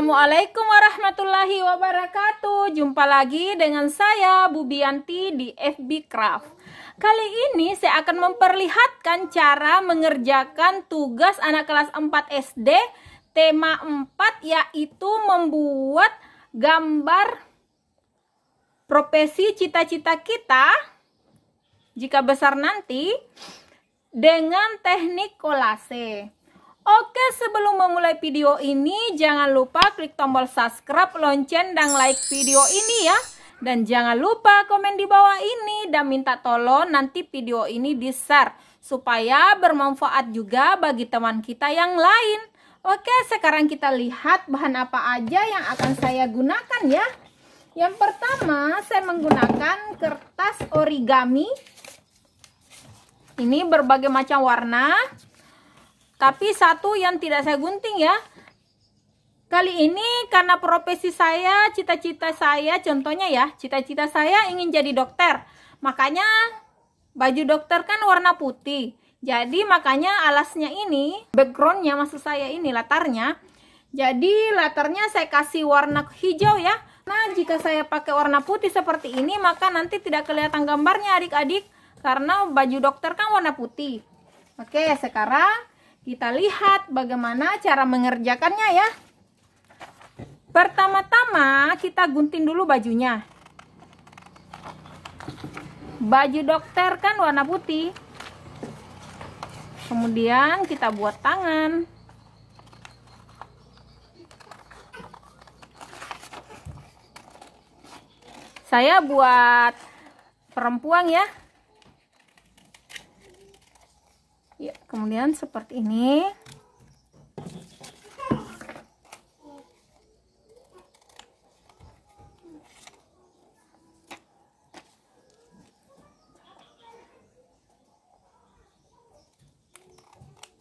Assalamualaikum warahmatullahi wabarakatuh. Jumpa lagi dengan saya Bubianti di FB Craft. Kali ini saya akan memperlihatkan cara mengerjakan tugas anak kelas 4 SD tema 4 yaitu membuat gambar profesi cita-cita kita jika besar nanti dengan teknik kolase. Oke, sebelum memulai video ini, jangan lupa klik tombol subscribe, lonceng, dan like video ini ya. Dan jangan lupa komen di bawah ini dan minta tolong nanti video ini di-share supaya bermanfaat juga bagi teman kita yang lain. Oke, sekarang kita lihat bahan apa aja yang akan saya gunakan ya. Yang pertama, saya menggunakan kertas origami. Ini berbagai macam warna. Tapi satu yang tidak saya gunting ya. Kali ini karena profesi saya, cita-cita saya, contohnya ya, cita-cita saya ingin jadi dokter. Makanya baju dokter kan warna putih. Jadi makanya alasnya ini, backgroundnya maksud saya ini, latarnya. Jadi latarnya saya kasih warna hijau ya. Nah jika saya pakai warna putih seperti ini, maka nanti tidak kelihatan gambarnya adik-adik. Karena baju dokter kan warna putih. Oke, sekarang kita lihat bagaimana cara mengerjakannya ya. Pertama-tama kita gunting dulu bajunya. Baju dokter kan warna putih. Kemudian kita buat tangan. Saya buat perempuan ya. kemudian seperti ini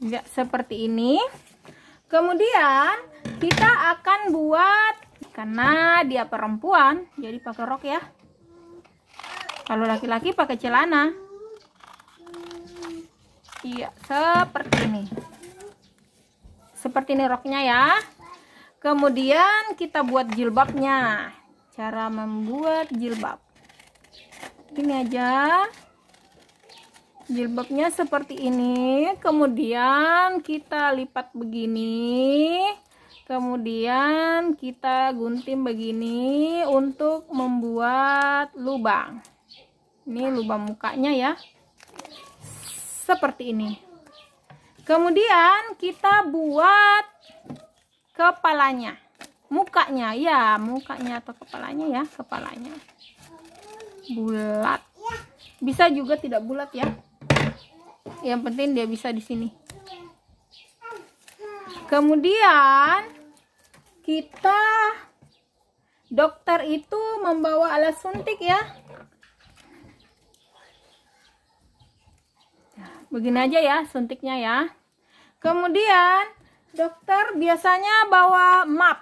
ya seperti ini kemudian kita akan buat karena dia perempuan jadi pakai rok ya kalau laki-laki pakai celana iya seperti ini seperti ini roknya ya kemudian kita buat jilbabnya cara membuat jilbab ini aja jilbabnya seperti ini kemudian kita lipat begini kemudian kita gunting begini untuk membuat lubang ini lubang mukanya ya seperti ini kemudian kita buat kepalanya mukanya ya mukanya atau kepalanya ya kepalanya bulat bisa juga tidak bulat ya yang penting dia bisa di sini kemudian kita dokter itu membawa alat suntik ya begini aja ya suntiknya ya kemudian dokter biasanya bawa map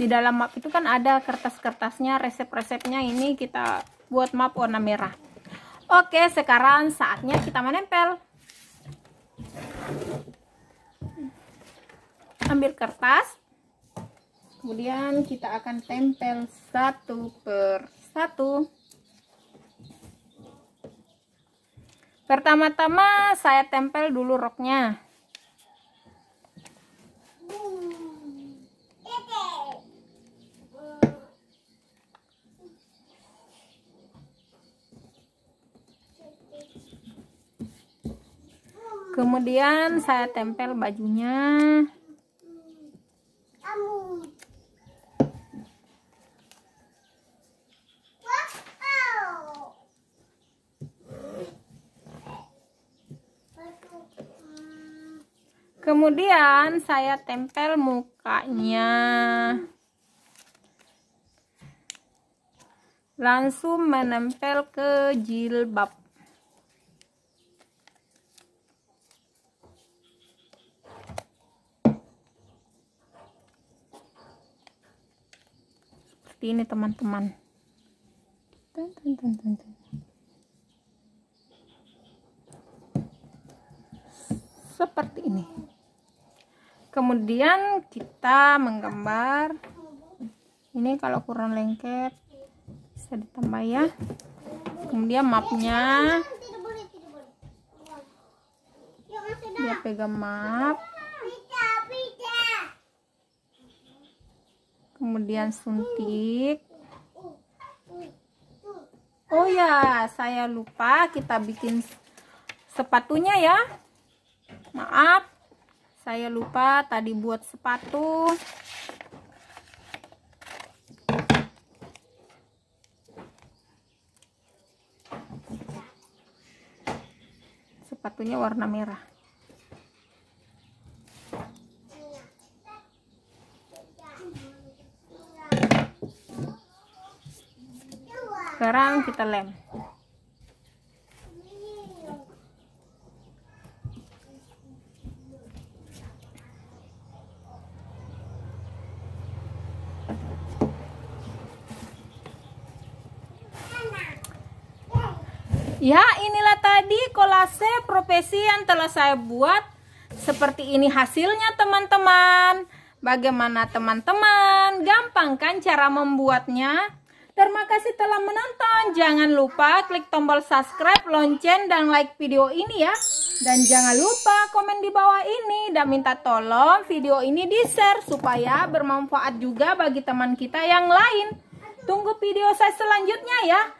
di dalam map itu kan ada kertas-kertasnya resep-resepnya ini kita buat map warna merah oke sekarang saatnya kita menempel ambil kertas kemudian kita akan tempel satu per satu Pertama-tama saya tempel dulu roknya. Kemudian saya tempel bajunya. kemudian saya tempel mukanya langsung menempel ke jilbab seperti ini teman-teman seperti ini kemudian kita menggambar ini kalau kurang lengket bisa ditambah ya kemudian mapnya dia pegang map kemudian suntik oh ya saya lupa kita bikin sepatunya ya maaf saya lupa tadi buat sepatu sepatunya warna merah sekarang kita lem Ya, inilah tadi kolase profesi yang telah saya buat. Seperti ini hasilnya teman-teman. Bagaimana teman-teman? Gampang kan cara membuatnya? Terima kasih telah menonton. Jangan lupa klik tombol subscribe, lonceng, dan like video ini ya. Dan jangan lupa komen di bawah ini dan minta tolong video ini di-share supaya bermanfaat juga bagi teman kita yang lain. Tunggu video saya selanjutnya ya.